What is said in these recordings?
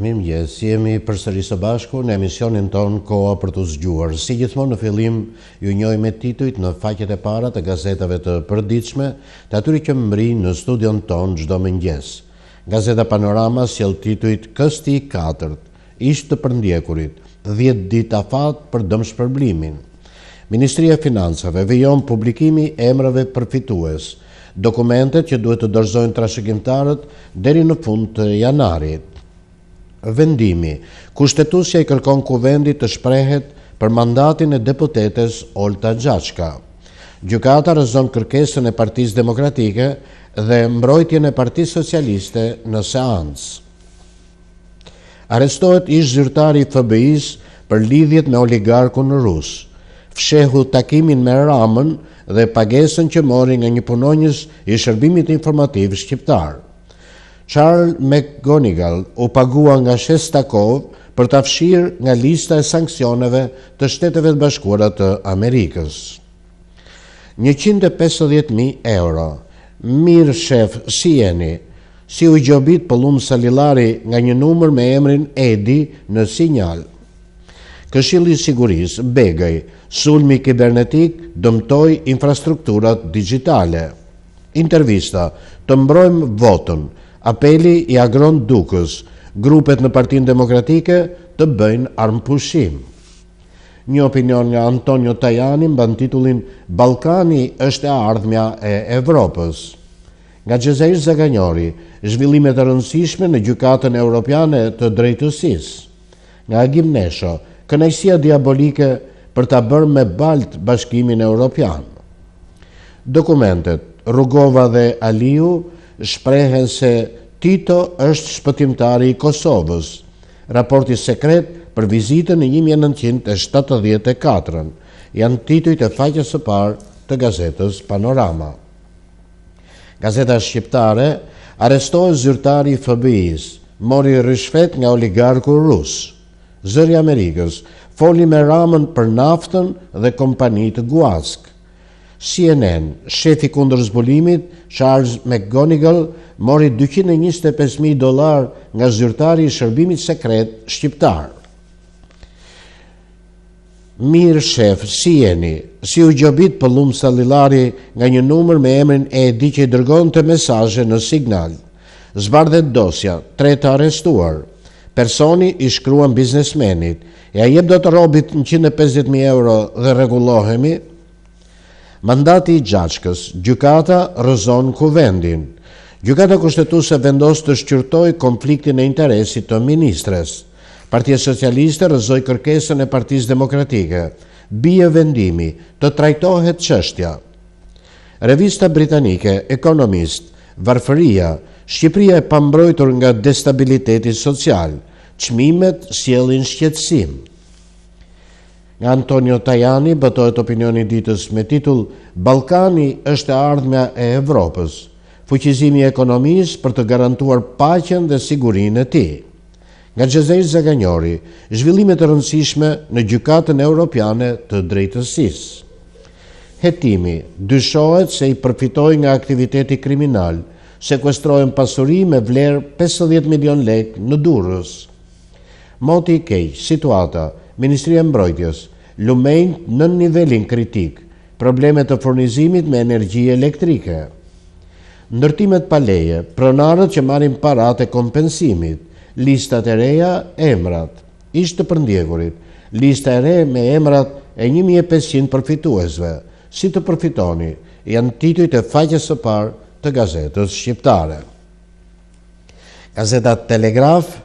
Mim mjës, jemi përsëri së bashku në emisionin tonë Koa për të zgjuar. Si gjithmonë në fillim, ju njoj me tituit në faqet e para të gazetave të përdiqme, të atyri që mëri në studion tonë gjdo më njës. Gazeta Panorama sjell tituit Kësti 4, ishtë të përndjekurit, 10 dita fat për dëmë shpërblimin. Ministria Financave vejon publikimi emrave përfitues, dokumentet që duhet të dërzojnë trashëgjimtarët deri në fund të janarit. Vendimi, kushtetusja i kërkon kuvendit të shprehet për mandatin e deputetes Olta Gjaçka. Gjukata rëzon kërkesën e partiz demokratike dhe mbrojtjen e partiz socialiste në seancë. Arestohet ish zyrtari FBI-s për lidhjet me oligarku në Rusë. Fshehu takimin me ramën dhe pagesën që mori nga një punonjës i shërbimit informativ shqiptarë. Charles McGonigal u pagua nga Shestakov për të afshirë nga lista e sankcioneve të shteteve të bashkuara të Amerikës. 150.000 euro, mirë shef, si jeni, si u gjobit pëllum salilari nga një numër me emrin Edi në sinjal. i siguris, begaj, sulmi kibernetik dëmtoj infrastrukturat digitale. Intervista, të mbrojmë votën, apeli i agron dukës, grupet në partinë demokratike të bëjnë armëpushim. Një opinion nga Antonio Tajani mba në titullin Balkani është e ardhmja e Evropës. Nga Gjezej Zaganjori, zhvillimet e rëndësishme në gjukatën europiane të drejtësis. Nga Agim Nesho, kënajsia diabolike për të bërë me baltë bashkimin europian. Dokumentet, Rugova dhe Aliu, shprehen se Tito është shpëtimtari i Kosovës, raporti sekret për vizitën e 1974-ën, janë tituj të faqës së parë të gazetës Panorama. Gazeta Shqiptare arestohet zyrtari FBI-s, mori rëshvet nga oligarku rusë, zëri Amerikës, foli me ramën për naftën dhe kompanitë Guaskë. CNN, shefi kundër zbulimit, Charles McGonigal, mori 225.000 dolar nga zyrtari i shërbimit sekret shqiptar. Mirë shef, si jeni, si u gjobit pëllum salilari nga një numër me emrin e di që i dërgon të mesaje në signal. Zbardhet dosja, treta arestuar. Personi i shkruan biznesmenit, ja jeb do të robit në 150.000 euro dhe regulohemi, Mandati i gjaçkës, gjykata rëzon kuvendin. Gjykata kushtetuse vendos të shqyrtoj konfliktin e interesit të ministres. Partia Socialiste rëzoj kërkesën e partiz demokratike. Bije vendimi të trajtohet qështja. Revista Britanike, Ekonomist, Varfëria, Shqipëria e pambrojtur nga destabiliteti social, qmimet sielin shqetsim. Nga Antonio Tajani bëtojt opinioni ditës me titull Balkani është ardhme e Evropës, fuqizimi ekonomisë për të garantuar pacjen dhe sigurin e ti. Nga Gjezej Zaganjori, zhvillimet rëndësishme në gjukatën europiane të drejtësis. Hetimi, dyshohet se i përfitoj nga aktiviteti kriminal, sekwestrojnë pasuri me vlerë 50 milion lek në durës. Moti i kej, situata, nështë, Ministri Mbrojtjes, lumejnë në nivelin kritik, problemet të fornizimit me energji elektrike. Nërtimet paleje, pronarët që marim parat e kompensimit, listat e reja, emrat, ishtë të përndjegurit, lista e re me emrat e 1500 përfituesve, si të përfitoni, janë tituj të faqës së parë të gazetës shqiptare. Gazetat Telegraf,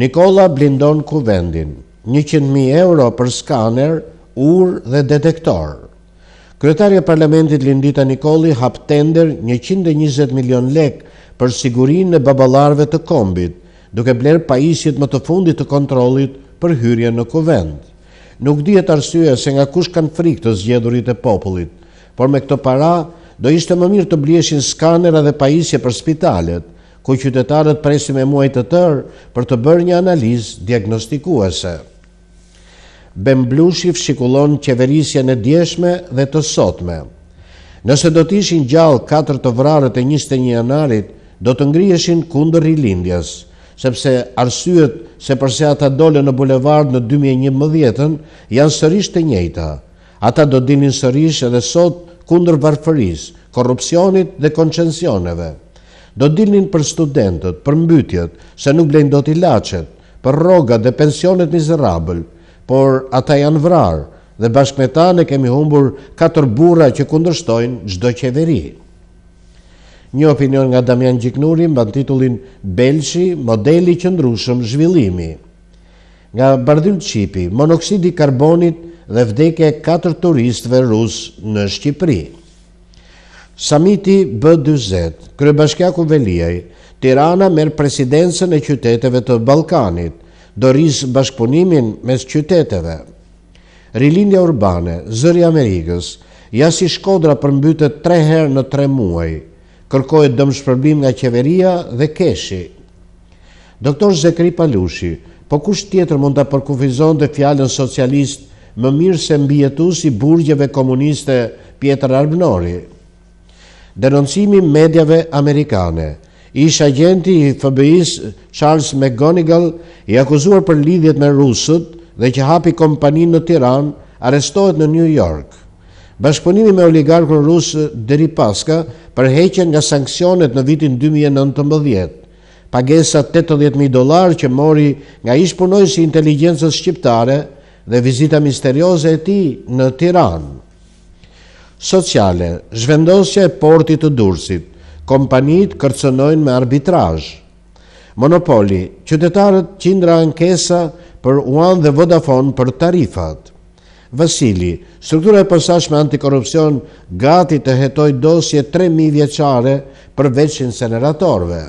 Nikola blindon kuvendin, 100.000 euro për skaner, ur dhe detektor. Kryetarja Parlamentit Lindita Nikoli hap tender 120 milion lek për sigurin në babalarve të kombit, duke bler pajisjet më të fundit të kontrolit për hyrje në kuvend. Nuk dihet arsye se nga kush kanë frikë të zgjedhurit e popullit, por me këto para do ishte më mirë të blieshin skanera dhe pajisje për spitalet, ku qytetarët presi me muaj të tërë për të bërë një analizë diagnostikuese. Bemblushif fshikullon qeverisje në djeshme dhe të sotme. Nëse do të ishin gjallë 4 të vrarët e 21 janarit, do të ngrieshin kundër rilindjes, sepse arsyet se përse ata dole në bulevard në 2011 janë sërish të njejta. Ata do dinin sërish edhe sot kundër varfëris, korupcionit dhe koncensioneve. Do dinin për studentët, për mbytjet, se nuk blejnë do t'i lachet, për roga dhe pensionet mizerabël, por ata janë vrarë dhe bashkë me ta ne kemi humbur katër bura që kundërshtojnë gjdo qeveri. Një opinion nga Damjan Gjiknuri mba në titullin Belshi, modeli që ndrushëm zhvillimi. Nga Bardyl Qipi, monoksidi karbonit dhe vdekje katër turistve rus në Shqipri. Samiti B20, kërë ku veliaj, Tirana merë presidensën e qyteteve të Balkanit, do rrisë bashkëpunimin mes qyteteve. Rilindja urbane, zëri Amerikës, jasi shkodra përmbytet tre herë në tre muaj, kërkojt dëmë shpërbim nga qeveria dhe keshi. Doktor Zekri Palushi, po kush tjetër mund të përkufizon dhe fjallën socialist më mirë se mbjetu si burgjeve komuniste Pjetër Arbnori? Denoncimi medjave amerikane, ish agenti i fbi s Charles McGonigal i akuzuar për lidhjet me rusët dhe që hapi kompaninë në Tiran, arestohet në New York. Bashkëpunimi me oligarkën rusë Deri Paska për heqen nga sankcionet në vitin 2019. Pagesa 80.000 dolar që mori nga ishpunoj i inteligencës shqiptare dhe vizita misterioze e ti në Tiran. Sociale, zhvendosje e portit të dursit kompanit kërcënojnë me arbitraj. Monopoli, qytetarët qindra ankesa për uan dhe Vodafone për tarifat. Vasili, struktura e përsash me antikorupcion gati të hetoj dosje 3.000 vjeqare për veçin seneratorve.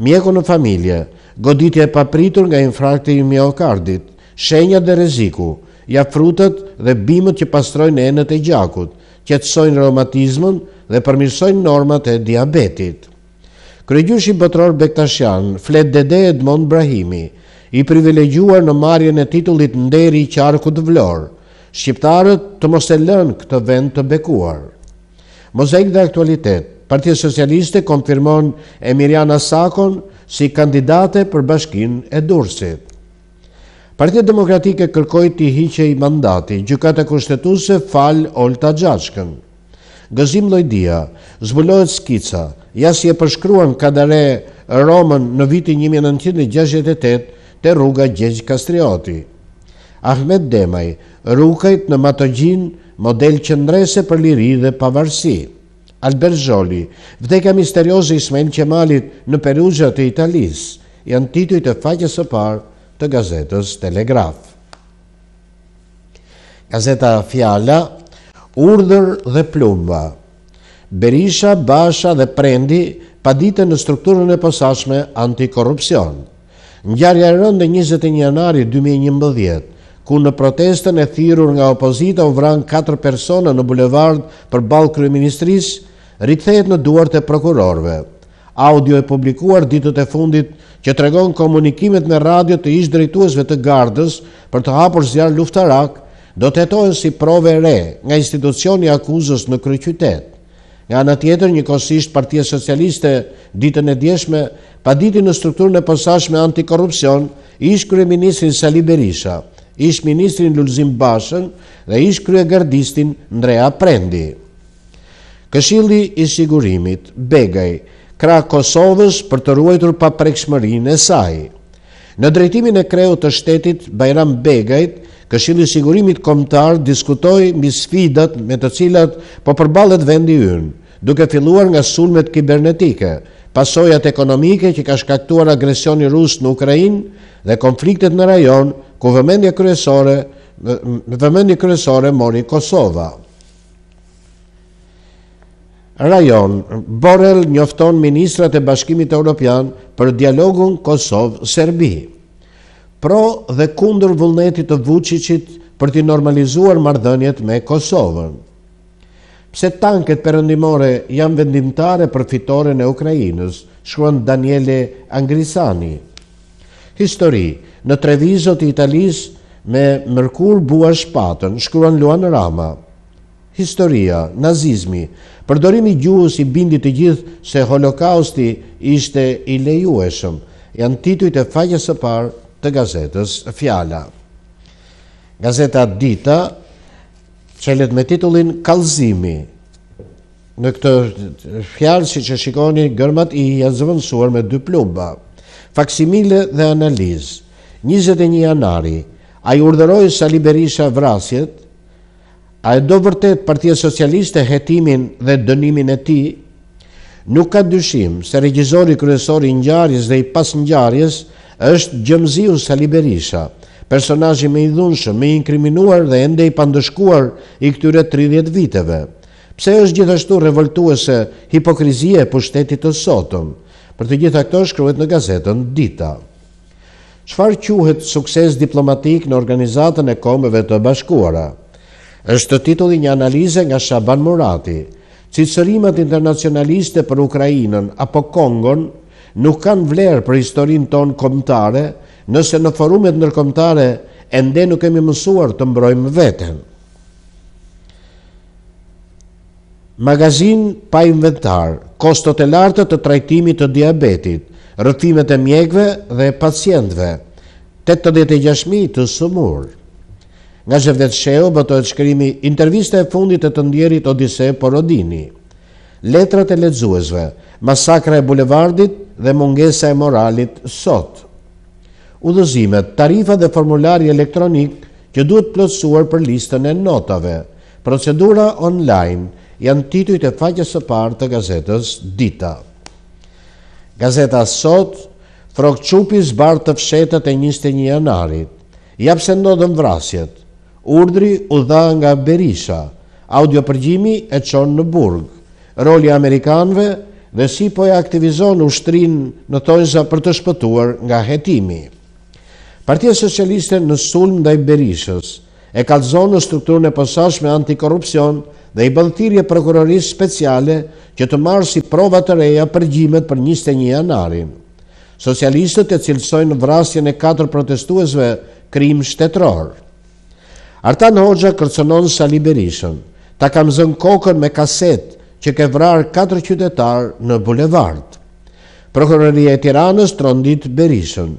Mjeku në familje, goditje e papritur nga infrakti i miokardit, shenja dhe reziku, ja frutët dhe bimët që pastrojnë enët e gjakut, që të sojnë reumatizmën, dhe përmirësojnë normat e diabetit. Kryegjyshi botror Bektashian, flet dede Edmond Brahimi, i privilegjuar në marjen e titullit nderi i qarku të vlorë, shqiptarët të mos e lënë këtë vend të bekuar. Mozaik dhe aktualitet, Partia Socialiste konfirmon e Sakon si kandidate për bashkin e dursit. Partia Demokratike kërkoj të hiqe i mandati, gjukata kushtetuse falë olë të gjashkën gëzim lojdia, zbulohet skica, jasë je përshkruan kadare Romën në vitin 1968 të rruga Gjegjë Kastrioti. Ahmet Demaj, rrugajt në matogjin model qëndrese për liri dhe pavarësi. Albert Zholi, vdeka misterioze Ismail Qemalit në Perugia të Italis, janë tituj të faqës e parë të gazetës Telegraf. Gazeta Fjalla urdhër dhe plumba. Berisha, Basha dhe Prendi padite në strukturën e posashme antikorupcion. Njarja e rënde 21 janari 2011, ku në protestën e thirur nga opozita u vran 4 persona në bulevard për balë kryeministris, rikthejt në duart e prokurorve. Audio e publikuar ditët e fundit që tregon komunikimet me radio të ish drejtuesve të gardës për të hapur zjarë luftarakë, do të etohen si prove re nga institucioni akuzës në kryqytet. Nga në tjetër, një kosisht partia socialiste ditën e djeshme, pa ditin në strukturën e pësashme antikorupcion, ish krye ministrin Sali Berisha, ish ministrin Lulzim Bashën dhe ish krye gardistin Ndrea Prendi. Këshilli i sigurimit, Begaj, kra Kosovës për të ruajtur pa prekshmërin e sajë. Në drejtimin e kreut të shtetit Bajram Begajt, Këshilli i Sigurimit komtar, diskutoi mbi sfidat me të cilat po përballet vendi ynë, duke filluar nga sulmet kibernetike, pasojat ekonomike që ka shkaktuar agresioni rus në Ukrainë dhe konfliktet në rajon, ku vëmendje kryesore, vëmendje kryesore mori Kosova. Rajon, Borel njofton Ministrat e Bashkimit Europian për dialogun Kosovë-Serbi. Pro dhe kundër vullnetit të Vucicit për t'i normalizuar mardhënjet me Kosovën. Pse tanket përëndimore janë vendimtare për fitore në Ukrajinës, shkruan Daniele Angrisani. Histori, në trevizot i Italisë, Me mërkur bua shpatën, shkruan Luan Rama historia, nazizmi, përdorimi gjuhës i bindit të gjithë se holokausti ishte i lejueshëm, janë tituj të fajës e parë të gazetës Fjala. Gazeta Dita qëllet me titullin Kalzimi. Në këtë fjalë si që shikoni, gërmat i janë me dy plumba, faksimile dhe analizë. 21 janari, a i urderoj Sali Berisha vrasjet, a e do vërtet Partia socialiste hetimin dhe dënimin e ti, nuk ka dyshim se regjizori kryesori njarjes dhe i pas njarjes është gjëmziu sa liberisha, personaxi me i dhunshë, me i inkriminuar dhe ende i pandëshkuar i këtyre 30 viteve. Pse është gjithashtu revoltuese hipokrizie e pushtetit të sotëm? Për të gjitha këto shkruhet në gazetën Dita. Çfarë quhet sukses diplomatik në organizatën e kombeve të bashkuara? është të titulli një analize nga Shaban Murati, cicërimet internacionaliste për Ukrajinën apo Kongon nuk kanë vlerë për historinë tonë komtare nëse në forumet nërkomtare e nuk kemi mësuar të mbrojmë veten. Magazin pa inventar, kostot e lartë të trajtimit të diabetit, rëtimet e mjekve dhe pacientve, 86.000 të sumurë, Nga Gjevdet Sheo, bëtojt shkrimi interviste e fundit e të ndjerit Odise Porodini. Letrat e ledzuesve, masakra e bulevardit dhe mungesa e moralit sot. Udozimet, tarifa dhe formulari elektronik që duhet plotësuar për listën e notave. Procedura online janë titujt të faqës së partë të gazetës Dita. Gazeta Sot, Frokçupi zbarë të fshetët e 21 janarit, japse ndodhën vrasjet, urdri u dha nga Berisha, audio përgjimi e qonë në Burg, roli Amerikanve dhe si po e aktivizon ushtrin në tojza për të shpëtuar nga hetimi. Partia Socialiste në sulm dhe i Berishës e kalzon në strukturën e me antikorupcion dhe i bëdhëtirje prokurorisë speciale që të marë si prova të reja përgjimet për 21 janari. Socialistët e cilësojnë vrasjen e 4 protestuesve krim shtetrorë. Artan Hoxha kërcënon Sali Berishën, ta kam zën kokën me kaset që ke vrarë 4 qytetarë në bulevard. Prokuroria e Tiranës trondit Berishën,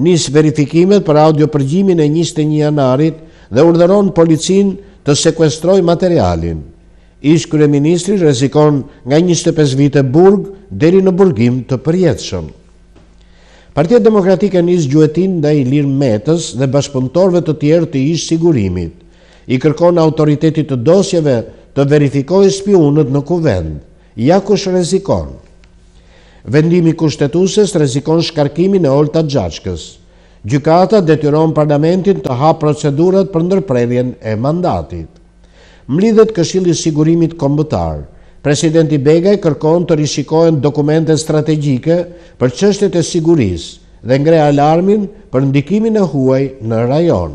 nis verifikimet për audio përgjimin e 21 janarit dhe urdhëron policin të sekwestroj materialin. Ish kërë ministri rezikon nga 25 vite burg deri në burgim të përjetëshëm. Partia Demokratike nis gjuetin ndaj Ilir Metës dhe bashkëpunëtorëve të tjerë të ish sigurimit. I kërkon autoritetit të dosjeve të verifikojë spionët në kuvend. Ja kush rrezikon. Vendimi kushtetuses rrezikon shkarkimin e Olta Xhaçkës. Gjykata detyron parlamentin të hapë procedurat për ndërprerjen e mandatit. Mlidhet Këshilli i Sigurimit Kombëtar presidenti Begaj kërkon të rishikohen dokumente strategjike për qështet e siguris dhe ngre alarmin për ndikimin e huaj në rajon.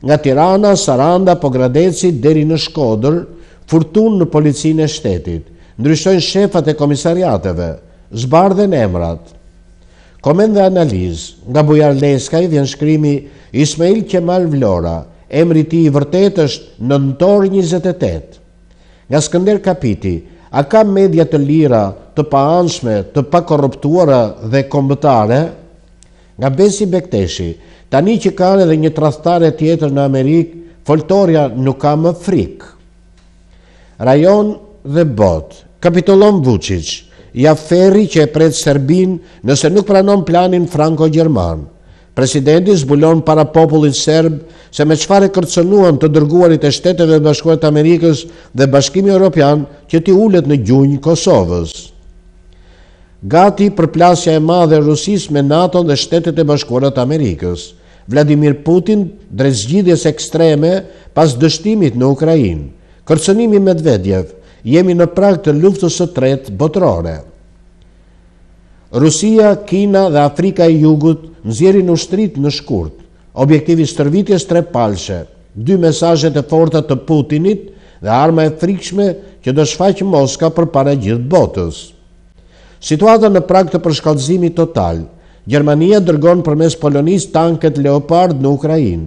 Nga Tirana, Saranda, Pogradeci, deri në Shkodër, furtun në policinë e shtetit, ndryshojnë shefat e komisariateve, zbardhen emrat. Komend dhe analiz, nga Bujar Leskaj vjen shkrimi Ismail Kemal Vlora, emri ti i vërtet është nëntor 28 nga Skënder Kapiti, a ka media të lira, të paanshme, të pa korruptuara dhe kombëtare? Nga Besi Bekteshi, tani që ka edhe një tradhtare tjetër në Amerik, foltorja nuk ka më frik. Rajon dhe bot. Kapitolon Vucic, ja ferri që e pretë Serbin nëse nuk pranon planin Franko-Gjerman. Presidenti zbulon para popullit serb se me qfare kërcenuan të dërguarit e shteteve dhe bashkojt Amerikës dhe bashkimi Europian që ti ullet në gjunjë Kosovës. Gati për plasja e ma dhe rusis me NATO dhe shtetet e bashkuarat Amerikës, Vladimir Putin drezgjidhjes ekstreme pas dështimit në Ukrajin, kërcenimi me dvedjev, jemi në prak të luftës së tret botrore. Rusia, Kina dhe Afrika e Jugut nëzjerin shtrit në shkurt, objektivi stërvitjes tre palshe, dy mesajet e forta të Putinit dhe arma e frikshme që do shfaqë Moska për para gjithë botës. Situata në prak të përshkallëzimi total, Gjermania dërgon përmes Polonis tanket Leopard në Ukrajin,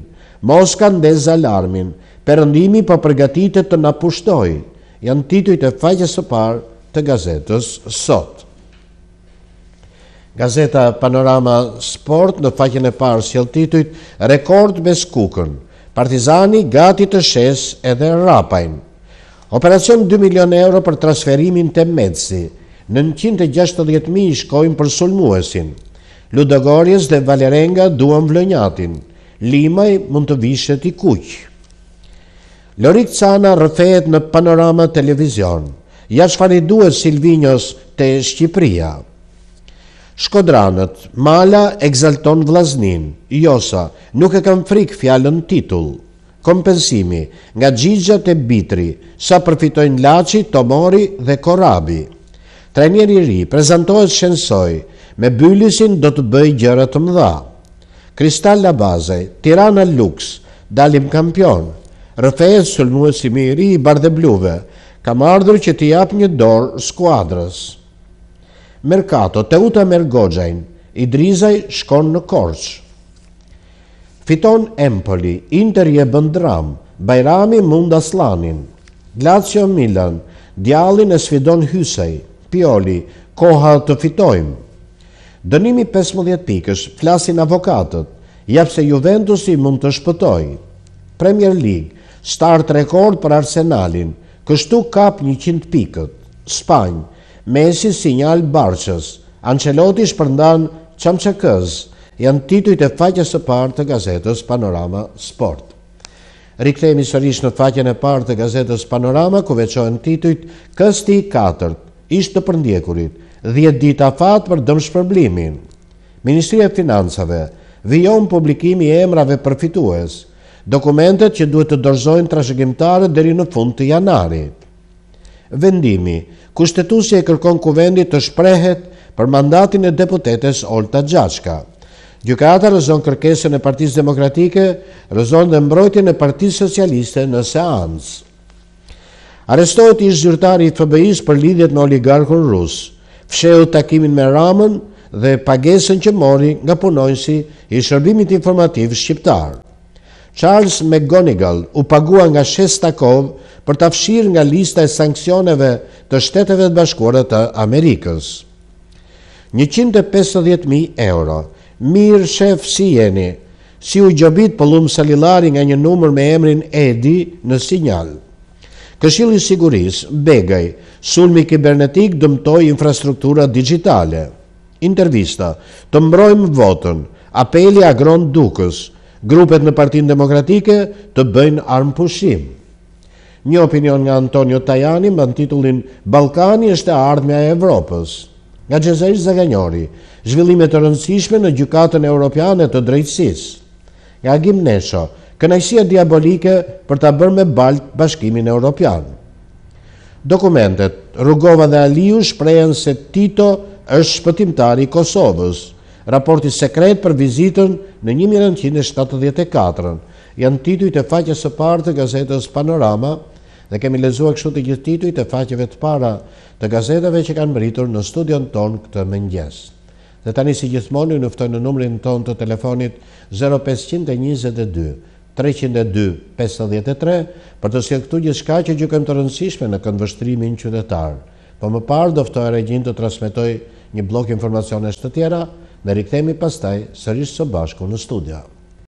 Moska ndez alarmin, përëndimi për po përgatitet të napushtoj, janë tituj të faqës së parë të gazetës sot. Gazeta Panorama Sport në faqen e parë si titujt rekord me skukën, partizani gati të shes edhe rapajnë. Operacion 2 milion euro për transferimin të medzi, 960.000 shkojnë për sulmuesin, Ludogorjes dhe Valerenga duan vlënjatin, Limaj mund të vishet i kuqë. Lorik Cana rëfejet në panorama televizion, Ja duhet Silvinjos të Shqipria. Shkodranët, Mala egzalton vlaznin, Josa, nuk e kam frik fjallën titull. Kompensimi, nga gjigjat e bitri, sa përfitojnë laci, tomori dhe korabi. Trenjer i ri, prezentohet shensoj, me byllisin do të bëj gjërat të mdha. Kristal baze, Tirana Lux, dalim kampion, rëfejet sulmuesimi i ri i bardhe bluve, kam ardhur që t'i jap një dorë skuadrës. Merkato, Teuta Mergogjajn, Idrizaj shkon në Korç. Fiton Empoli, Inter je bëndram, Bajrami mund aslanin, Glacio Milan, Djalin e sfidon Hysaj, Pioli, koha të fitojmë. Dënimi 15 pikës, flasin avokatët, japse Juventus i mund të shpëtoj. Premier League, start rekord për Arsenalin, kështu kap 100 pikët. Spanjë, Messi sinjal Barqës. Ancelotti shpërndan Qamçakës, janë titujt e faqes së parë të gazetës Panorama Sport. Rikthehemi sërish në faqen e parë të gazetës Panorama ku veçohen titujt Kësti 4 të përndjekurit, 10 ditë afat për dëmshpërblimin. Ministria e Financave vijon publikimi e emrave përfitues, dokumentet që duhet të dorëzojnë trashëgimtarët deri në fund të janarit. Vendimi kushtetusja e kërkon kuvendit të shprehet për mandatin e deputetes Olta Gjashka. Gjukata rëzon kërkesën e partiz demokratike, rëzon dhe mbrojtjen e partiz socialiste në seans. Arestohet ish zyrtari i FBI-s për lidhjet me oligarkun rus, fsheu takimin me ramën dhe pagesën që mori nga punojnësi i shërbimit informativ shqiptarë. Charles McGonigal u pagua nga shesta komë për të afshirë nga lista e sankcioneve të shteteve të bashkore të Amerikës. 150.000 euro, mirë shef si jeni, si u gjobit pëllumë salilari nga një numër me emrin Edi në sinjal. Këshillë i siguris, begaj, sulmi kibernetik dëmtoj infrastruktura digitale. Intervista, të mbrojmë votën, apeli agron dukës, grupet në partin demokratike të bëjnë armë pushim. Një opinion nga Antonio Tajani më në titullin Balkani është e ardhme a Evropës. Nga Gjezeris Zaganjori, zhvillimet të rëndësishme në gjukatën europiane të drejtsis. Nga Agim Nesho, kënajsia diabolike për të bërë me baltë bashkimin europian. Dokumentet, Rugova dhe Aliu shprejen se Tito është shpëtimtari Kosovës, raporti sekret për vizitën në 1974. Janë tituj të faqe së partë të gazetës Panorama dhe kemi lezua kështu të gjithë tituj të faqeve të para të gazetave që kanë mëritur në studion tonë këtë mëngjes. Dhe tani si gjithmoni nëftoj në numrin tonë të telefonit 0522 302-53 për të si këtu shka që gjukëm të rëndësishme në këndvështrimin qytetarë. Po më parë doftoj e regjin të transmitoj një blok informacionesht të tjera, Me rikëthemi pastaj, sërishë së bashku në studia.